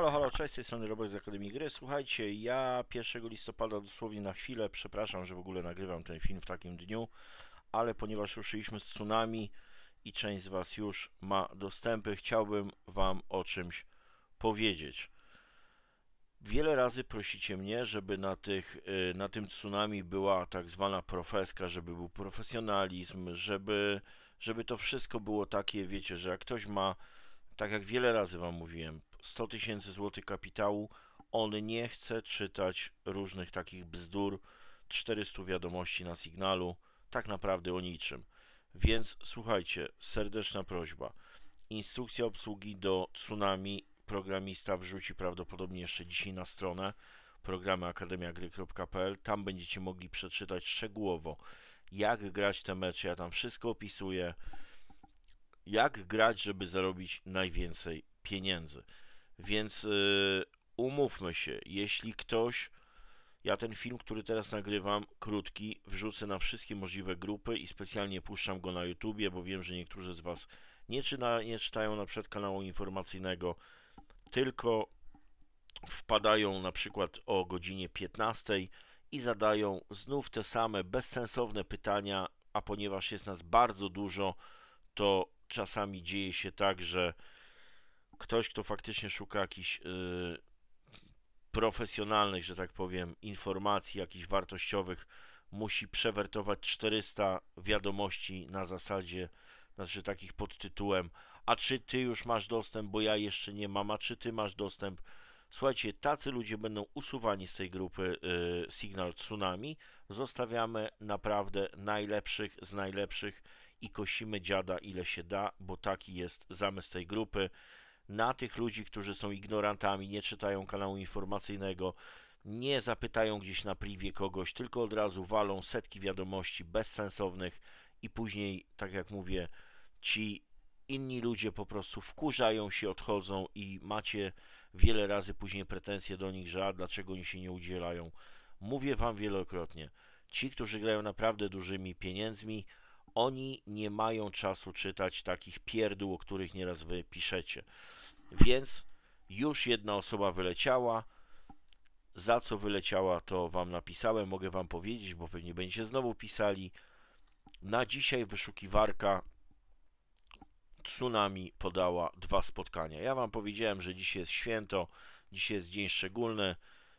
halo, halo, cześć, z tej strony Robert z Akademii Gry. Słuchajcie, ja 1 listopada dosłownie na chwilę, przepraszam, że w ogóle nagrywam ten film w takim dniu, ale ponieważ ruszyliśmy z tsunami i część z Was już ma dostępy, chciałbym Wam o czymś powiedzieć. Wiele razy prosicie mnie, żeby na, tych, y, na tym tsunami była tak zwana profeska, żeby był profesjonalizm, żeby, żeby to wszystko było takie, wiecie, że jak ktoś ma tak jak wiele razy Wam mówiłem, 100 tysięcy złotych kapitału, on nie chce czytać różnych takich bzdur, 400 wiadomości na sygnalu, tak naprawdę o niczym. Więc słuchajcie, serdeczna prośba. Instrukcja obsługi do tsunami programista wrzuci prawdopodobnie jeszcze dzisiaj na stronę programy Tam będziecie mogli przeczytać szczegółowo, jak grać te mecze. Ja tam wszystko opisuję. Jak grać, żeby zarobić najwięcej pieniędzy. Więc y, umówmy się, jeśli ktoś. Ja ten film, który teraz nagrywam, krótki, wrzucę na wszystkie możliwe grupy i specjalnie puszczam go na YouTubie, bo wiem, że niektórzy z Was nie, czyna, nie czytają na przykład kanału informacyjnego, tylko wpadają na przykład o godzinie 15 i zadają znów te same bezsensowne pytania, a ponieważ jest nas bardzo dużo, to czasami dzieje się tak, że ktoś, kto faktycznie szuka jakichś yy, profesjonalnych, że tak powiem, informacji, jakichś wartościowych, musi przewertować 400 wiadomości na zasadzie, znaczy takich pod tytułem a czy ty już masz dostęp, bo ja jeszcze nie mam, a czy ty masz dostęp. Słuchajcie, tacy ludzie będą usuwani z tej grupy y, Signal Tsunami. Zostawiamy naprawdę najlepszych z najlepszych i kosimy dziada ile się da, bo taki jest zamysł tej grupy na tych ludzi, którzy są ignorantami, nie czytają kanału informacyjnego, nie zapytają gdzieś na privie kogoś, tylko od razu walą setki wiadomości bezsensownych i później, tak jak mówię, ci inni ludzie po prostu wkurzają się, odchodzą i macie wiele razy później pretensje do nich, że a dlaczego oni się nie udzielają. Mówię wam wielokrotnie, ci, którzy grają naprawdę dużymi pieniędzmi, oni nie mają czasu czytać takich pierdół, o których nieraz wy piszecie. Więc już jedna osoba wyleciała. Za co wyleciała, to Wam napisałem, mogę Wam powiedzieć, bo pewnie będziecie znowu pisali. Na dzisiaj wyszukiwarka Tsunami podała dwa spotkania. Ja Wam powiedziałem, że dzisiaj jest święto, dzisiaj jest dzień szczególny,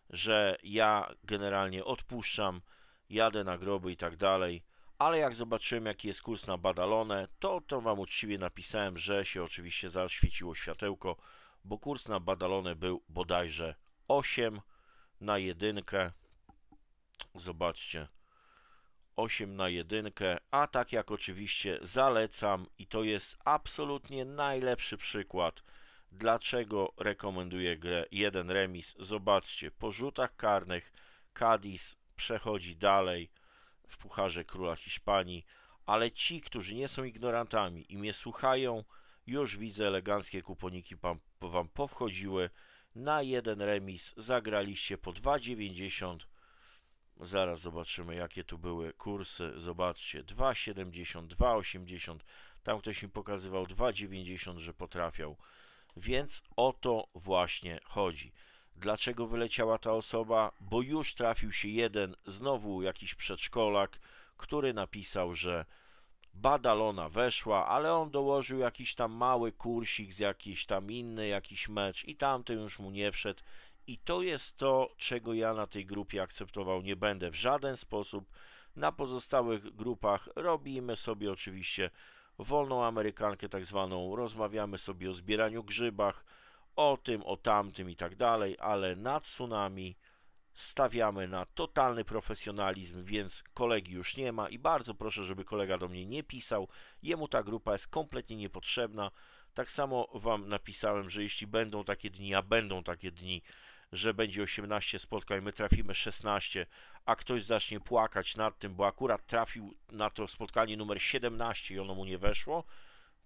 że ja generalnie odpuszczam, jadę na groby i tak dalej ale jak zobaczyłem jaki jest kurs na Badalone, to to Wam uczciwie napisałem, że się oczywiście zaświeciło światełko, bo kurs na Badalone był bodajże 8 na jedynkę. Zobaczcie. 8 na 1, a tak jak oczywiście zalecam i to jest absolutnie najlepszy przykład, dlaczego rekomenduję grę jeden remis. Zobaczcie, po rzutach karnych Cadiz przechodzi dalej, w Pucharze Króla Hiszpanii, ale ci, którzy nie są ignorantami i mnie słuchają, już widzę eleganckie kuponiki wam, wam powchodziły. Na jeden remis zagraliście po 2,90. Zaraz zobaczymy, jakie tu były kursy. Zobaczcie, 2,70, 2,80. Tam ktoś mi pokazywał 2,90, że potrafiał. Więc o to właśnie chodzi dlaczego wyleciała ta osoba, bo już trafił się jeden, znowu jakiś przedszkolak, który napisał, że Badalona weszła, ale on dołożył jakiś tam mały kursik z jakiś tam inny, jakiś mecz i tamten już mu nie wszedł. I to jest to, czego ja na tej grupie akceptował nie będę w żaden sposób. Na pozostałych grupach robimy sobie oczywiście wolną amerykankę tak zwaną, rozmawiamy sobie o zbieraniu grzybach, o tym, o tamtym i tak dalej, ale na tsunami stawiamy na totalny profesjonalizm, więc kolegi już nie ma i bardzo proszę, żeby kolega do mnie nie pisał. Jemu ta grupa jest kompletnie niepotrzebna. Tak samo wam napisałem, że jeśli będą takie dni, a będą takie dni, że będzie 18 spotkań, my trafimy 16, a ktoś zacznie płakać nad tym, bo akurat trafił na to spotkanie numer 17 i ono mu nie weszło,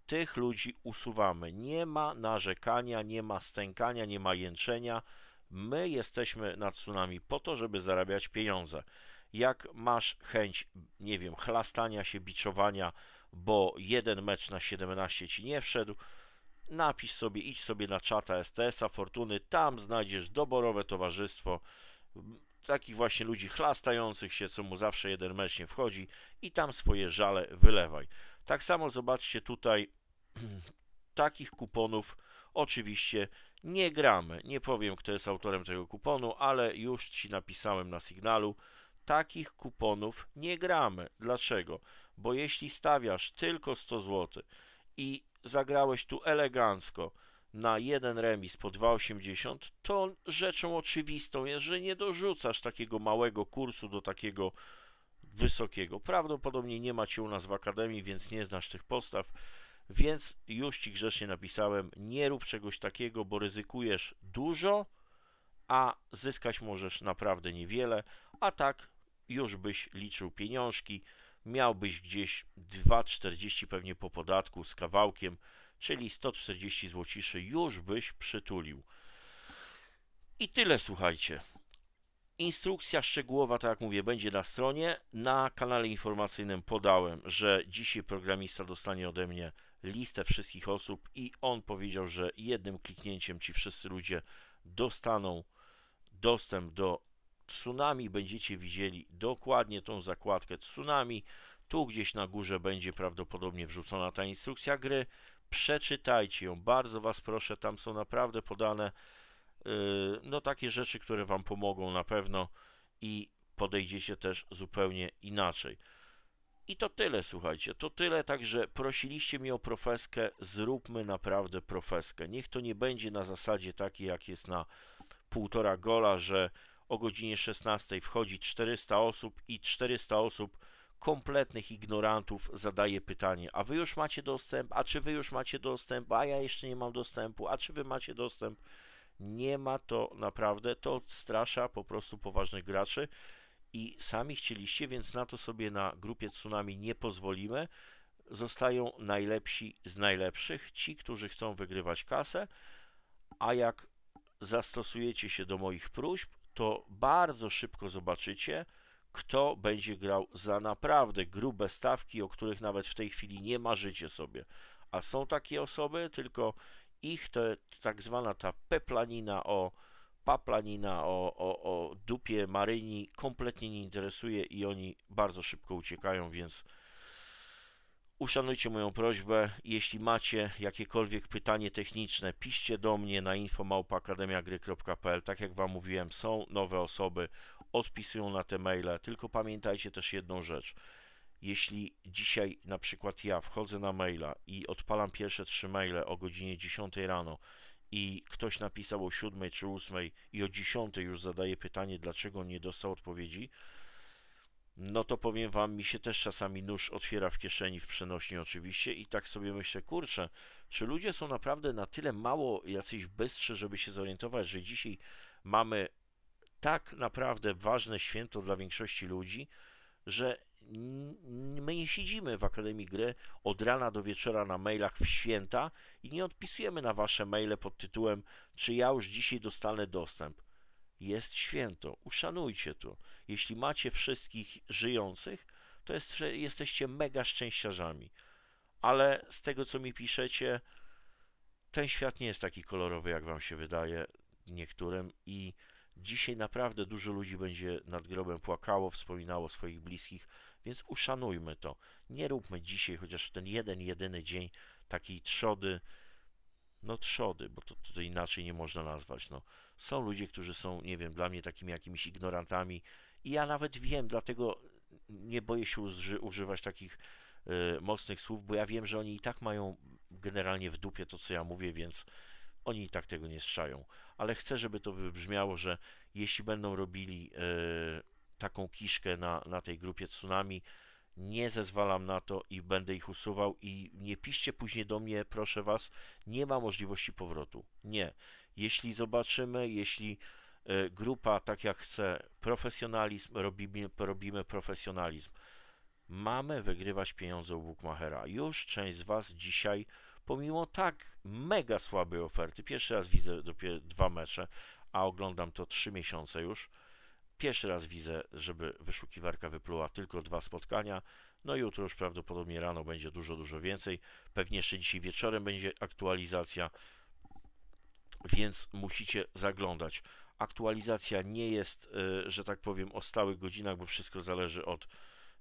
tych ludzi usuwamy. Nie ma narzekania, nie ma stękania, nie ma jęczenia. My jesteśmy nad tsunami po to, żeby zarabiać pieniądze. Jak masz chęć, nie wiem, chlastania się, biczowania, bo jeden mecz na 17 ci nie wszedł, napisz sobie, idź sobie na czata STS-a Fortuny, tam znajdziesz doborowe towarzystwo takich właśnie ludzi chlastających się, co mu zawsze jeden mecz nie wchodzi i tam swoje żale wylewaj. Tak samo zobaczcie tutaj takich kuponów oczywiście nie gramy. Nie powiem, kto jest autorem tego kuponu, ale już Ci napisałem na sygnalu. Takich kuponów nie gramy. Dlaczego? Bo jeśli stawiasz tylko 100 zł i zagrałeś tu elegancko na jeden remis po 2,80, to rzeczą oczywistą jest, że nie dorzucasz takiego małego kursu do takiego wysokiego. Prawdopodobnie nie macie u nas w akademii, więc nie znasz tych postaw, Więc już ci grzecznie napisałem, nie rób czegoś takiego, bo ryzykujesz dużo, a zyskać możesz naprawdę niewiele, a tak już byś liczył pieniążki, miałbyś gdzieś 2,40 pewnie po podatku z kawałkiem, czyli 140 złociszy już byś przytulił. I tyle, słuchajcie. Instrukcja szczegółowa, tak jak mówię, będzie na stronie. Na kanale informacyjnym podałem, że dzisiaj programista dostanie ode mnie listę wszystkich osób i on powiedział, że jednym kliknięciem ci wszyscy ludzie dostaną dostęp do tsunami. Będziecie widzieli dokładnie tą zakładkę tsunami. Tu gdzieś na górze będzie prawdopodobnie wrzucona ta instrukcja gry. Przeczytajcie ją, bardzo Was proszę, tam są naprawdę podane Yy, no takie rzeczy, które Wam pomogą na pewno i podejdziecie też zupełnie inaczej. I to tyle, słuchajcie, to tyle, także prosiliście mnie o profeskę, zróbmy naprawdę profeskę. Niech to nie będzie na zasadzie takiej, jak jest na półtora gola, że o godzinie 16 wchodzi 400 osób i 400 osób kompletnych ignorantów zadaje pytanie, a wy już macie dostęp, a czy wy już macie dostęp, a ja jeszcze nie mam dostępu, a czy wy macie dostęp. Nie ma to naprawdę, to odstrasza po prostu poważnych graczy i sami chcieliście, więc na to sobie na grupie Tsunami nie pozwolimy. Zostają najlepsi z najlepszych, ci, którzy chcą wygrywać kasę, a jak zastosujecie się do moich próśb, to bardzo szybko zobaczycie, kto będzie grał za naprawdę grube stawki, o których nawet w tej chwili nie marzycie sobie. A są takie osoby, tylko ich to tak zwana ta peplanina o paplanina o, o, o dupie maryni kompletnie nie interesuje i oni bardzo szybko uciekają, więc uszanujcie moją prośbę. Jeśli macie jakiekolwiek pytanie techniczne, piszcie do mnie na infomałpaakademiagry.pl. Tak jak Wam mówiłem, są nowe osoby, odpisują na te maile, tylko pamiętajcie też jedną rzecz – jeśli dzisiaj na przykład ja wchodzę na maila i odpalam pierwsze trzy maile o godzinie 10 rano i ktoś napisał o 7 czy 8 i o 10 już zadaje pytanie, dlaczego nie dostał odpowiedzi, no to powiem wam, mi się też czasami nóż otwiera w kieszeni, w przenośni oczywiście i tak sobie myślę, kurczę, czy ludzie są naprawdę na tyle mało jacyś bystrzy, żeby się zorientować, że dzisiaj mamy tak naprawdę ważne święto dla większości ludzi, że my nie siedzimy w Akademii Gry od rana do wieczora na mailach w święta i nie odpisujemy na wasze maile pod tytułem czy ja już dzisiaj dostanę dostęp. Jest święto, uszanujcie to. Jeśli macie wszystkich żyjących, to jest, jesteście mega szczęściarzami. Ale z tego, co mi piszecie, ten świat nie jest taki kolorowy, jak wam się wydaje niektórym i Dzisiaj naprawdę dużo ludzi będzie nad grobem płakało, wspominało swoich bliskich, więc uszanujmy to. Nie róbmy dzisiaj, chociaż ten jeden, jedyny dzień takiej trzody, no trzody, bo to, to inaczej nie można nazwać. No. Są ludzie, którzy są, nie wiem, dla mnie takimi jakimiś ignorantami i ja nawet wiem, dlatego nie boję się używać takich y, mocnych słów, bo ja wiem, że oni i tak mają generalnie w dupie to, co ja mówię, więc oni i tak tego nie strzają. Ale chcę, żeby to wybrzmiało, że jeśli będą robili y, taką kiszkę na, na tej grupie tsunami. Nie zezwalam na to i będę ich usuwał. I nie piszcie później do mnie, proszę was, nie ma możliwości powrotu. Nie. Jeśli zobaczymy, jeśli e, grupa, tak jak chce, profesjonalizm, robimy, robimy profesjonalizm. Mamy wygrywać pieniądze u Bookmachera. Już część z Was dzisiaj, pomimo tak mega słabej oferty, pierwszy raz widzę dopiero dwa mecze, a oglądam to trzy miesiące już, Pierwszy raz widzę, żeby wyszukiwarka wypluła tylko dwa spotkania. No jutro już prawdopodobnie rano będzie dużo, dużo więcej. Pewnie jeszcze dzisiaj wieczorem będzie aktualizacja, więc musicie zaglądać. Aktualizacja nie jest, y, że tak powiem, o stałych godzinach, bo wszystko zależy od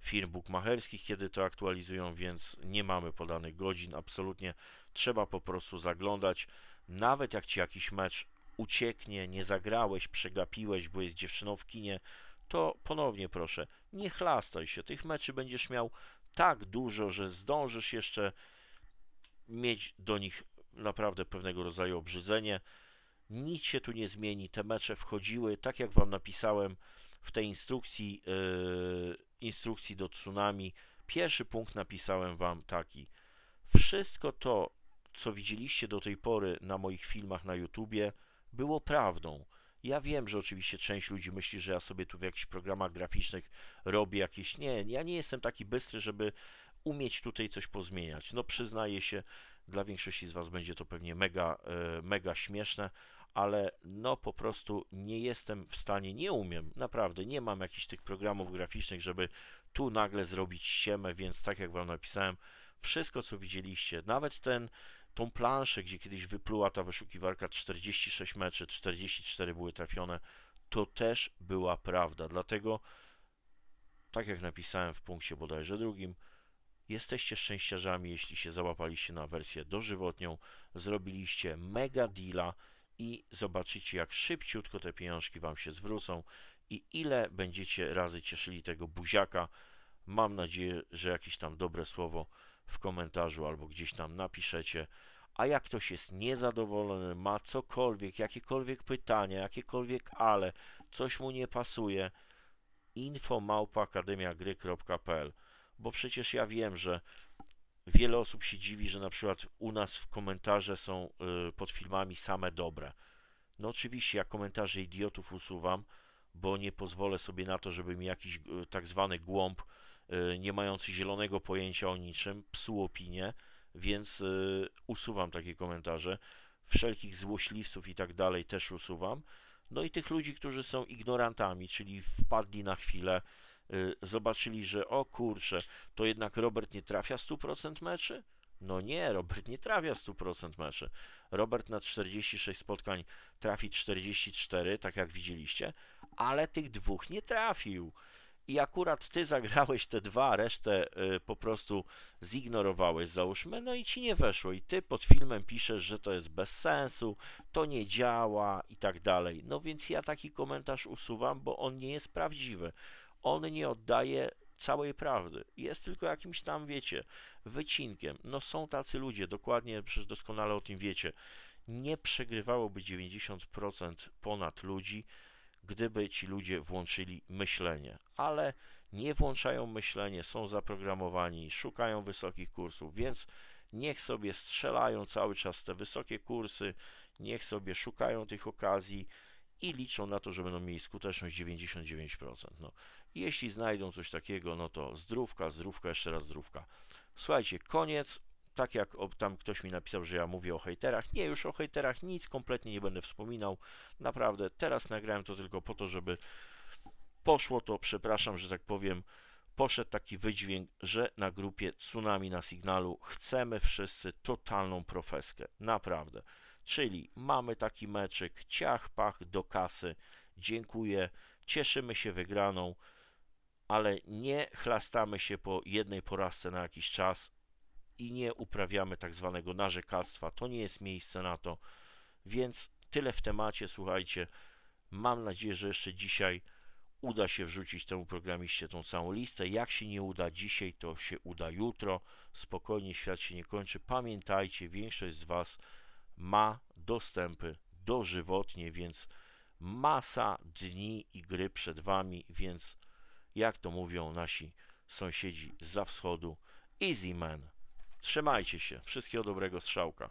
firm bukmacherskich, kiedy to aktualizują, więc nie mamy podanych godzin. Absolutnie trzeba po prostu zaglądać. Nawet jak ci jakiś mecz ucieknie, nie zagrałeś, przegapiłeś, bo jest dziewczyną w kinie, to ponownie proszę, nie chlastaj się. Tych meczy będziesz miał tak dużo, że zdążysz jeszcze mieć do nich naprawdę pewnego rodzaju obrzydzenie. Nic się tu nie zmieni. Te mecze wchodziły, tak jak wam napisałem w tej instrukcji, yy, instrukcji do tsunami. Pierwszy punkt napisałem wam taki. Wszystko to, co widzieliście do tej pory na moich filmach na YouTubie, było prawdą. Ja wiem, że oczywiście część ludzi myśli, że ja sobie tu w jakichś programach graficznych robię jakieś. Nie, ja nie jestem taki bystry, żeby umieć tutaj coś pozmieniać. No przyznaję się, dla większości z Was będzie to pewnie mega, e, mega śmieszne, ale no po prostu nie jestem w stanie, nie umiem, naprawdę, nie mam jakichś tych programów graficznych, żeby tu nagle zrobić ściemę, więc tak jak Wam napisałem, wszystko co widzieliście, nawet ten tą planszę, gdzie kiedyś wypluła ta wyszukiwarka 46 meczy, 44 były trafione, to też była prawda. Dlatego, tak jak napisałem w punkcie bodajże drugim, jesteście szczęściarzami, jeśli się załapaliście na wersję dożywotnią, zrobiliście mega deala i zobaczycie, jak szybciutko te pieniążki Wam się zwrócą i ile będziecie razy cieszyli tego buziaka. Mam nadzieję, że jakieś tam dobre słowo w komentarzu albo gdzieś tam napiszecie. A jak ktoś jest niezadowolony, ma cokolwiek, jakiekolwiek pytania, jakiekolwiek ale, coś mu nie pasuje, gry.pl. Bo przecież ja wiem, że wiele osób się dziwi, że na przykład u nas w komentarze są y, pod filmami same dobre. No oczywiście ja komentarze idiotów usuwam, bo nie pozwolę sobie na to, żeby mi jakiś y, tak zwany głąb Y, nie mający zielonego pojęcia o niczym, psu opinię, więc y, usuwam takie komentarze. Wszelkich złośliwców i tak dalej też usuwam. No i tych ludzi, którzy są ignorantami, czyli wpadli na chwilę, y, zobaczyli, że o kurczę, to jednak Robert nie trafia 100% meczy? No nie, Robert nie trafia 100% meczy. Robert na 46 spotkań trafi 44, tak jak widzieliście, ale tych dwóch nie trafił i akurat ty zagrałeś te dwa, resztę y, po prostu zignorowałeś, załóżmy, no i ci nie weszło. I ty pod filmem piszesz, że to jest bez sensu, to nie działa i tak dalej. No więc ja taki komentarz usuwam, bo on nie jest prawdziwy. On nie oddaje całej prawdy. Jest tylko jakimś tam, wiecie, wycinkiem. No są tacy ludzie, dokładnie, przecież doskonale o tym wiecie. Nie przegrywałoby 90% ponad ludzi, gdyby ci ludzie włączyli myślenie, ale nie włączają myślenie, są zaprogramowani, szukają wysokich kursów, więc niech sobie strzelają cały czas te wysokie kursy, niech sobie szukają tych okazji i liczą na to, że będą mieli skuteczność 99%. No, jeśli znajdą coś takiego, no to zdrówka, zdrówka, jeszcze raz zdrówka. Słuchajcie, koniec tak jak tam ktoś mi napisał, że ja mówię o hejterach, nie, już o hejterach nic kompletnie nie będę wspominał. Naprawdę, teraz nagrałem to tylko po to, żeby poszło to, przepraszam, że tak powiem, poszedł taki wydźwięk, że na grupie Tsunami na Signalu chcemy wszyscy totalną profeskę. Naprawdę. Czyli mamy taki meczyk, ciach, pach, do kasy, dziękuję, cieszymy się wygraną, ale nie chlastamy się po jednej porażce na jakiś czas, i nie uprawiamy tak zwanego narzekactwa. To nie jest miejsce na to. Więc tyle w temacie, słuchajcie. Mam nadzieję, że jeszcze dzisiaj uda się wrzucić temu programiście tą całą listę. Jak się nie uda dzisiaj, to się uda jutro. Spokojnie, świat się nie kończy. Pamiętajcie, większość z Was ma dostępy dożywotnie, więc masa dni i gry przed Wami, więc jak to mówią nasi sąsiedzi za wschodu, easy man. Trzymajcie się. Wszystkiego dobrego strzałka.